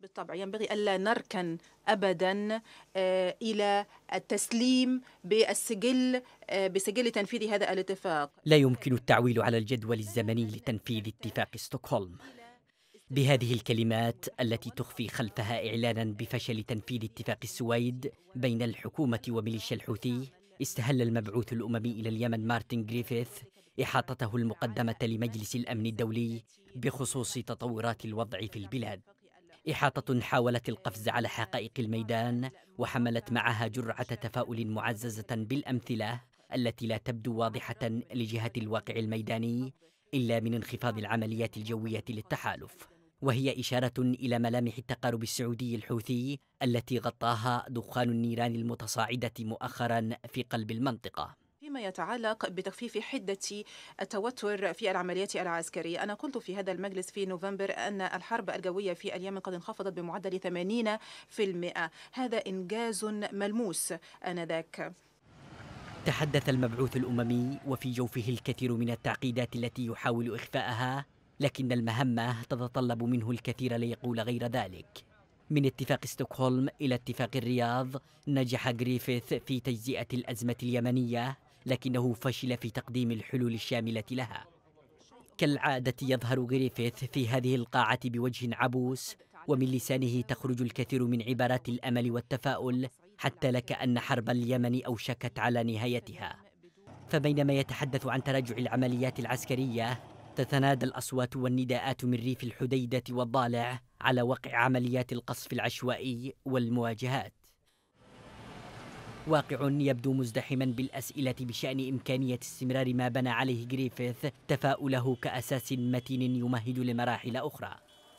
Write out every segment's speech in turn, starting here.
بالطبع ينبغي الا نركن ابدا آه، الى التسليم بالسجل آه، بسجل تنفيذ هذا الاتفاق لا يمكن التعويل على الجدول الزمني لتنفيذ اتفاق ستوكهولم بهذه الكلمات التي تخفي خلفها اعلانا بفشل تنفيذ اتفاق السويد بين الحكومه وميليشيا الحوثي استهل المبعوث الاممي الى اليمن مارتن جريفيث احاطته المقدمه لمجلس الامن الدولي بخصوص تطورات الوضع في البلاد إحاطة حاولت القفز على حقائق الميدان وحملت معها جرعة تفاؤل معززة بالأمثلة التي لا تبدو واضحة لجهة الواقع الميداني إلا من انخفاض العمليات الجوية للتحالف وهي إشارة إلى ملامح التقارب السعودي الحوثي التي غطاها دخان النيران المتصاعدة مؤخرا في قلب المنطقة يتعلق بتخفيف حدة التوتر في العمليات العسكرية أنا قلت في هذا المجلس في نوفمبر أن الحرب الجوية في اليمن قد انخفضت بمعدل 80% هذا إنجاز ملموس آنذاك تحدث المبعوث الأممي وفي جوفه الكثير من التعقيدات التي يحاول إخفاءها لكن المهمة تتطلب منه الكثير ليقول غير ذلك من اتفاق ستوكهولم إلى اتفاق الرياض نجح جريفيث في تجزئة الأزمة اليمنية لكنه فشل في تقديم الحلول الشاملة لها كالعادة يظهر غريفيث في هذه القاعة بوجه عبوس ومن لسانه تخرج الكثير من عبارات الأمل والتفاؤل حتى لك أن حرب اليمن أوشكت على نهايتها فبينما يتحدث عن تراجع العمليات العسكرية تتنادى الأصوات والنداءات من ريف الحديدة والضالع على وقع عمليات القصف العشوائي والمواجهات واقع يبدو مزدحما بالأسئلة بشأن إمكانية استمرار ما بنى عليه جريفيث تفاؤله كأساس متين يمهد لمراحل أخرى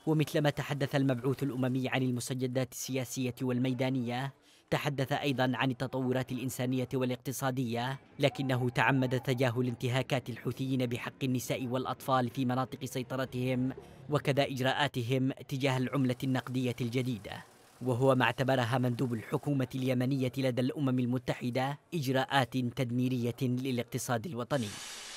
ومثلما تحدث المبعوث الأممي عن المسجدات السياسية والميدانية تحدث أيضا عن التطورات الإنسانية والاقتصادية لكنه تعمد تجاهل انتهاكات الحوثيين بحق النساء والأطفال في مناطق سيطرتهم وكذا إجراءاتهم تجاه العملة النقدية الجديدة وهو ما اعتبرها مندوب الحكومة اليمنية لدى الأمم المتحدة إجراءات تدميرية للاقتصاد الوطني